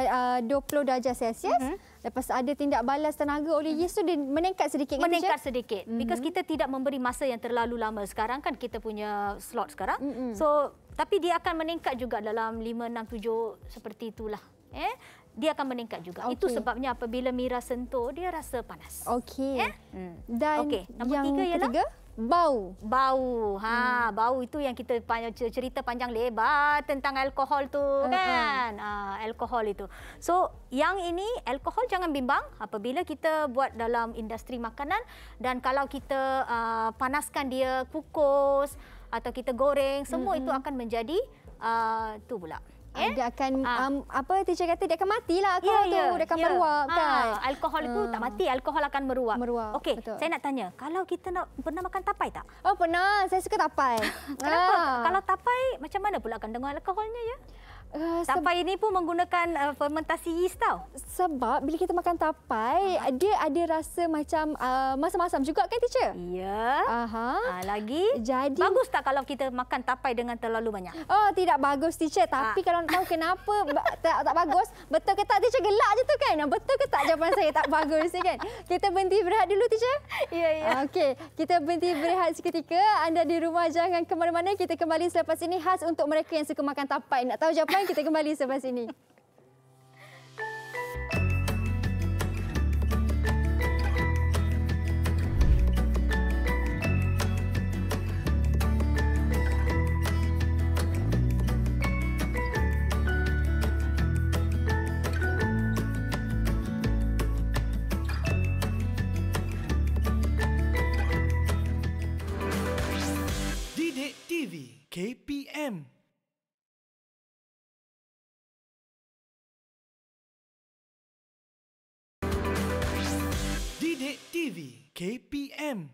uh, 20 darjah Celsius. Mm -hmm. Lepas ada tindak balas tenaga oleh yeast mhm. tu meningkat sedikit kan? Meningkat je? sedikit. Mm -hmm. Because kita tidak memberi masa yang terlalu lama. Sekarang kan kita punya slot sekarang. Mm -hmm. So, tapi dia akan meningkat juga dalam 5 6 7 seperti itulah. Eh, dia akan meningkat juga. Okay. Itu sebabnya apabila Mira sentuh, dia rasa panas. Okey. Eh? Hmm. Dan okay. Nombor yang tiga ialah? ketiga? bau bau ha hmm. bau itu yang kita panjang cerita panjang lebar tentang alkohol tu uh, kan Ha, alkohol itu so yang ini alkohol jangan bimbang apabila kita buat dalam industri makanan dan kalau kita uh, panaskan dia kukus atau kita goreng semua hmm. itu hmm. akan menjadi uh, tu pula Eh? Dia akan, ha. um, apa teacher kata, dia akan matilah ya, alkohol yeah, yeah. tu. Dia akan yeah. meruap ha. kan. Alkohol itu hmm. tak mati, alkohol akan meruap. Meruap, okay. Saya nak tanya, kalau kita nak pernah makan tapai tak? Oh, pernah. Saya suka tapai. Kenapa? Ha. Kalau tapai, macam mana pula akan dengar alkoholnya ya? Uh, tapai ini pun menggunakan uh, fermentasi yeast tau. Sebab bila kita makan tapai, uh -huh. dia ada rasa macam uh, masam-masam juga kan teacher? Ya. Aha. Uh ah, -huh. uh, lagi. Jadi bagus tak kalau kita makan tapai dengan terlalu banyak? Oh, tidak bagus teacher, tapi uh. kalau tahu kenapa tak tak bagus, betul ke tak teacher gelak je tu kan? Betul ke tak jawapan saya tak bagus kan? Kita berhenti berehat dulu teacher? Ya, ya. Uh, Okey, kita berhenti berehat seketika. Anda di rumah jangan ke mana-mana. Kita kembali selepas ini khas untuk mereka yang suka makan tapai. Nak tahu jawapan kita kembali selepas ini. KPM.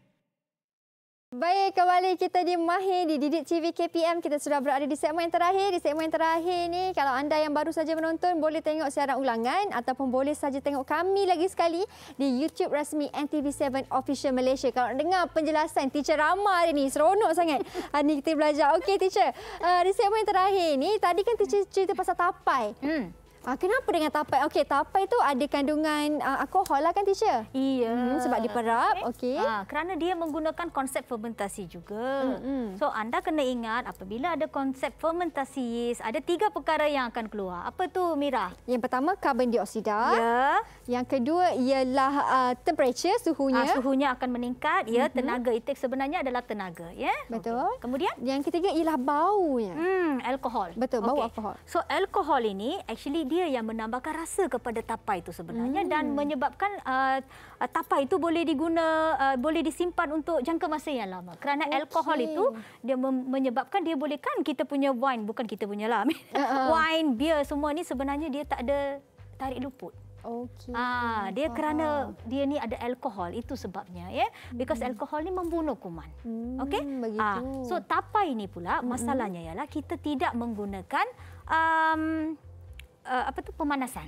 Baik, kembali kita di Mahir di Didik TV KPM. Kita sudah berada di segmen terakhir. Di segmen terakhir ini, kalau anda yang baru saja menonton, boleh tengok siaran ulangan ataupun boleh saja tengok kami lagi sekali di YouTube rasmi NTV7 Official Malaysia. Kalau dengar penjelasan Teacher Rama hari ni, seronok sangat. Ini kita belajar. Okey, Teacher. Uh, di segmen terakhir ini, tadi kan Teacher cerita pasal tapai. Hmm. Ah, kenapa dengan tapai? Okey, tapai itu ada kandungan uh, alkohol lah kan, Tisha? Iya. Hmm, sebab diperap. Eh, okey. Okay. Ah, kerana dia menggunakan konsep fermentasi juga. Mm -hmm. So, anda kena ingat apabila ada konsep fermentasi yeast, ada tiga perkara yang akan keluar. Apa tu, Mira? Yang pertama, karbon dioksida. Ya. Yeah. Yang kedua ialah uh, temperature, suhunya. Ah, suhunya akan meningkat. Ya, mm -hmm. tenaga. Itu sebenarnya adalah tenaga. ya. Yeah? Betul. Okay. Kemudian? Yang ketiga ialah baunya. Hmm, alkohol. Betul, bau okay. alkohol. So, alkohol ini actually dia dia yang menambahkan rasa kepada tapai itu sebenarnya hmm. dan menyebabkan uh, uh, tapai itu boleh diguna uh, boleh disimpan untuk jangka masa yang lama kerana okay. alkohol itu dia menyebabkan dia boleh kan kita punya wine bukan kita punya lah uh-uh. wine beer semua ni sebenarnya dia tak ada tarik luput Okay. Ah, dia Faham. kerana dia ni ada alkohol itu sebabnya, ya. Yeah? Hmm. Because hmm. alkohol ni membunuh kuman. Hmm, Okey? Ah, so tapai ini pula hmm. masalahnya ialah kita tidak menggunakan um, uh, apa tu pemanasan.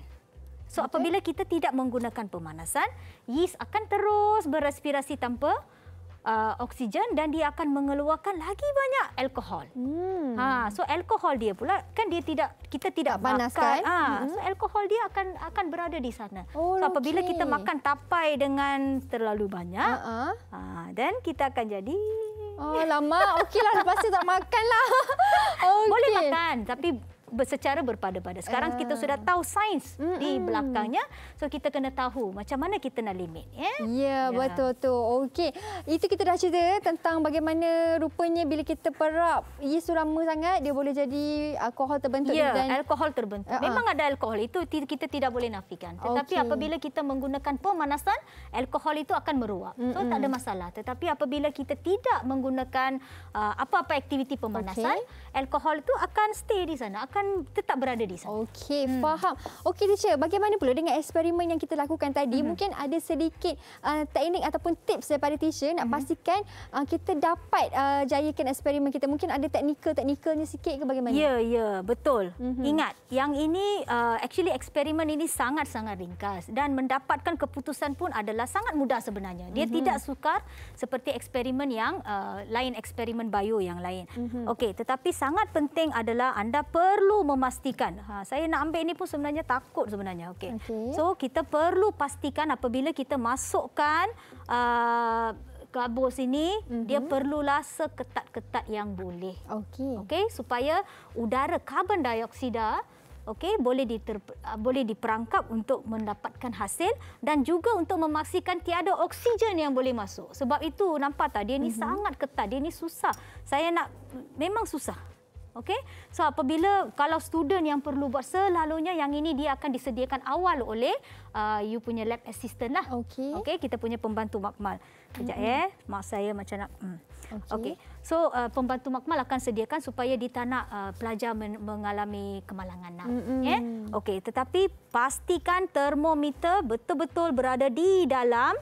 So okay. apabila kita tidak menggunakan pemanasan, yeast akan terus berrespirasi tanpa uh, oksigen dan dia akan mengeluarkan lagi banyak alkohol. Hmm. Ha, so alkohol dia pula kan dia tidak kita tidak tak Makan. Ha, hmm. so alkohol dia akan akan berada di sana. Oh, so apabila okay. kita makan tapai dengan terlalu banyak, uh-uh. ha, then kita akan jadi Oh lama, okeylah lepas tu tak makan lah. Okay. Boleh makan tapi secara berpada-pada. Sekarang uh. kita sudah ah. tahu sains mm-hmm. di belakangnya. So kita kena tahu macam mana kita nak limit ya. Yeah? yeah, yeah. betul tu. Okey. Itu kita dah cerita tentang bagaimana rupanya bila kita perap ia surama sangat dia boleh jadi alkohol terbentuk yeah, dan alkohol terbentuk. Uh-huh. Memang ada alkohol itu kita tidak boleh nafikan. Tetapi okay. apabila kita menggunakan pemanasan alkohol itu akan meruap. So mm-hmm. tak ada masalah. Tetapi apabila kita tidak menggunakan uh, apa-apa aktiviti pemanasan okay alkohol itu akan stay di sana, akan tetap berada di sana. Okey, hmm. faham. Okey, teacher, bagaimana pula dengan eksperimen yang kita lakukan tadi? Hmm. Mungkin ada sedikit uh, teknik ataupun tips daripada teacher nak hmm. pastikan uh, kita dapat uh, jayakan eksperimen kita. Mungkin ada teknikal-teknikalnya sikit ke bagaimana? Ya, ya, betul. Hmm. Ingat, yang ini uh, actually eksperimen ini sangat-sangat ringkas dan mendapatkan keputusan pun adalah sangat mudah sebenarnya. Dia hmm. tidak sukar seperti eksperimen yang uh, lain eksperimen bio yang lain. Hmm. Okey, tetapi sangat penting adalah anda perlu memastikan. Ha, saya nak ambil ini pun sebenarnya takut sebenarnya. Okey. Okay. So kita perlu pastikan apabila kita masukkan uh, gabus ini, mm -hmm. dia perlulah seketat-ketat yang boleh. Okey. Okey, supaya udara karbon dioksida okey boleh uh, boleh diperangkap untuk mendapatkan hasil dan juga untuk memastikan tiada oksigen yang boleh masuk. Sebab itu nampak tak dia ni mm -hmm. sangat ketat, dia ni susah. Saya nak memang susah. Okey. So apabila kalau student yang perlu buat selalunya yang ini dia akan disediakan awal oleh uh, you punya lab assistant lah. Okey. Okey, kita punya pembantu makmal. Kejap mm-hmm. eh. Mak saya macam nak mm. Okey. Okay. So uh, pembantu makmal akan sediakan supaya di tanah uh, pelajar men- mengalami kemalangan nak. Lah. Mm-hmm. Yeah? Okey, tetapi pastikan termometer betul-betul berada di dalam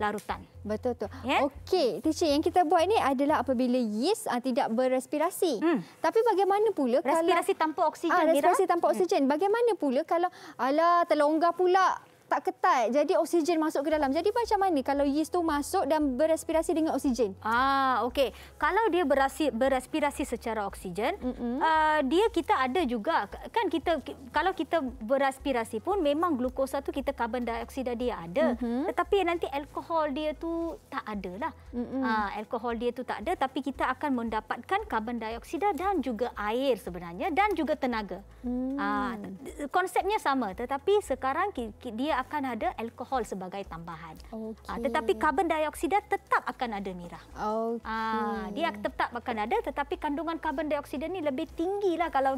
larutan. Betul tu. Yeah? Okey, teacher yang kita buat ni adalah apabila yeast uh, tidak berrespirasi. Hmm. Tapi bagaimana pula respirasi kalau respirasi tanpa oksigen? Ah, respirasi tanpa hmm. oksigen. Hmm. Bagaimana pula kalau ala terlonggar pula tak ketat. Jadi oksigen masuk ke dalam. Jadi macam mana kalau yeast tu masuk dan berespirasi dengan oksigen? Ah, okey. Kalau dia berasi, berespirasi secara oksigen, mm -hmm. uh, dia kita ada juga kan kita kalau kita berespirasi pun memang glukosa tu kita karbon dioksida dia ada. Mm -hmm. Tetapi nanti alkohol dia tu tak ada lah. Mm -hmm. uh, alkohol dia tu tak ada tapi kita akan mendapatkan karbon dioksida dan juga air sebenarnya dan juga tenaga. Mm. Uh, konsepnya sama tetapi sekarang dia akan ada alkohol sebagai tambahan. Ah, okay. Uh, tetapi karbon dioksida tetap akan ada Mira. Okay. Uh, ah, dia tetap akan ada tetapi kandungan karbon dioksida ni lebih tinggi lah kalau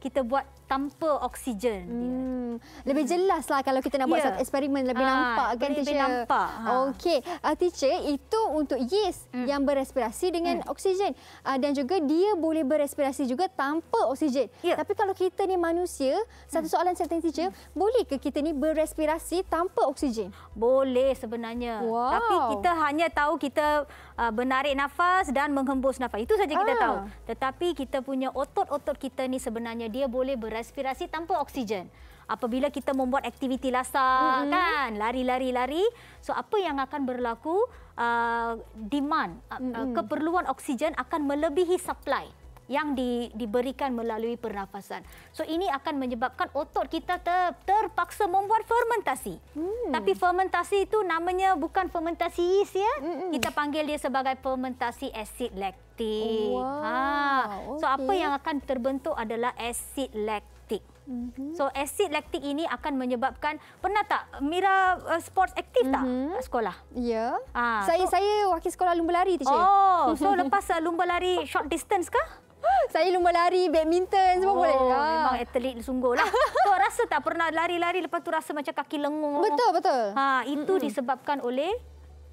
kita buat tanpa oksigen. Hmm. Dia. Lebih hmm. jelas lah kalau kita nak buat ya. satu eksperimen lebih ha, nampak kan lebih Nampak. Ha. Okey, uh, teacher itu untuk yeast hmm. yang berespirasi dengan hmm. oksigen uh, dan juga dia boleh berespirasi juga tanpa oksigen. Yeah. Tapi kalau kita ni manusia, satu hmm. soalan hmm. saya teacher, hmm. boleh ke kita ni berespirasi tanpa oksigen? Boleh sebenarnya. Wow. Tapi kita hanya tahu kita uh, menarik nafas dan menghembus nafas. Itu saja kita ah. tahu. Tetapi kita punya otot-otot kita ni sebenarnya dia boleh berrespirasi tanpa oksigen. Apabila kita membuat aktiviti lasak mm -hmm. kan, lari-lari-lari, so apa yang akan berlaku? Uh, demand, mm -hmm. keperluan oksigen akan melebihi supply yang di, diberikan melalui pernafasan. So ini akan menyebabkan otot kita ter, terpaksa membuat fermentasi. Hmm. Tapi fermentasi itu namanya bukan fermentasi yeast ya. Hmm. Kita panggil dia sebagai fermentasi asid lactic. Ha. Wow. Ha. So okay. apa yang akan terbentuk adalah asid laktik. Mm-hmm. So asid laktik ini akan menyebabkan pernah tak Mira uh, sports aktif tak mm-hmm. sekolah? Ya. Yeah. Ha, saya so, saya wakil sekolah lumba lari tu Oh, so lepas uh, lumba lari short distance kah? Saya lumba lari, badminton semua oh, boleh. Ah. Memang atlet sungguh lah. Kau rasa tak pernah lari-lari lepas tu rasa macam kaki lengung? Betul, betul. Ha, itu hmm. disebabkan oleh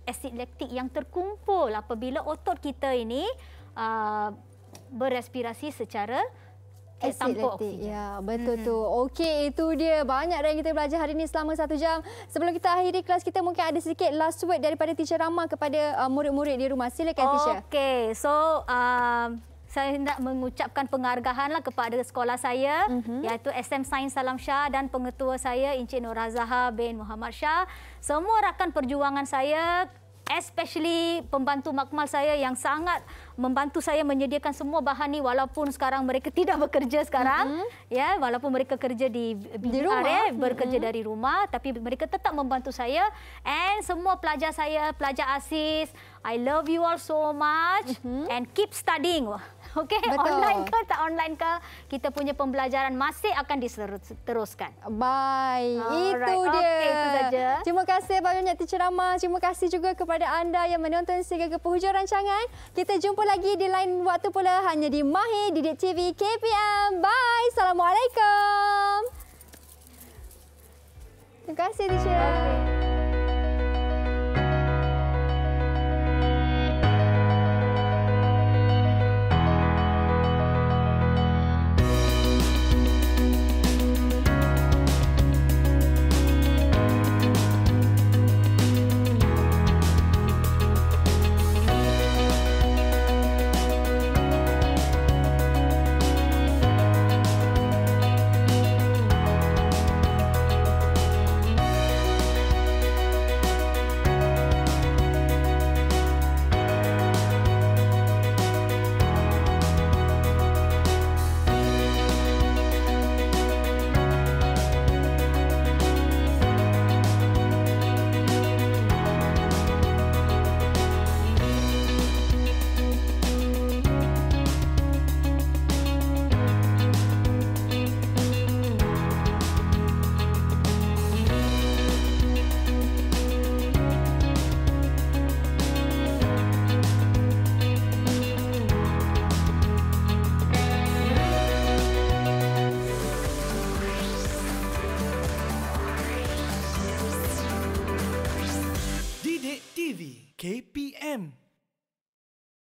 asid laktik yang terkumpul apabila otot kita ini uh, ah, berrespirasi secara eh, Asyik Ya, betul hmm. tu. Okey, itu dia. Banyak yang kita belajar hari ini selama satu jam. Sebelum kita akhiri kelas kita, mungkin ada sedikit last word daripada Teacher Rama kepada ah, murid-murid uh, di rumah. Silakan, okay. Teacher. Okey, so... Uh, saya hendak mengucapkan penghargaanlah kepada sekolah saya uh mhm. -huh. iaitu SM Sains Salam Shah dan pengetua saya Encik Nur Razaha bin Muhammad Shah. Semua rakan perjuangan saya especially pembantu makmal saya yang sangat membantu saya menyediakan semua bahan ni walaupun sekarang mereka tidak bekerja sekarang mm -hmm. ya walaupun mereka kerja di BR, rumah eh, bekerja mm -hmm. dari rumah tapi mereka tetap membantu saya and semua pelajar saya pelajar asis i love you all so much mm -hmm. and keep studying wah okey online ke tak online ke kita punya pembelajaran masih akan diteruskan bye All itu right. dia okay, itu saja. terima kasih banyak teacher Rama terima kasih juga kepada anda yang menonton sehingga ke penghujung rancangan kita jumpa lagi di lain waktu pula hanya di Mahir Didik TV KPM bye assalamualaikum terima kasih teacher okay.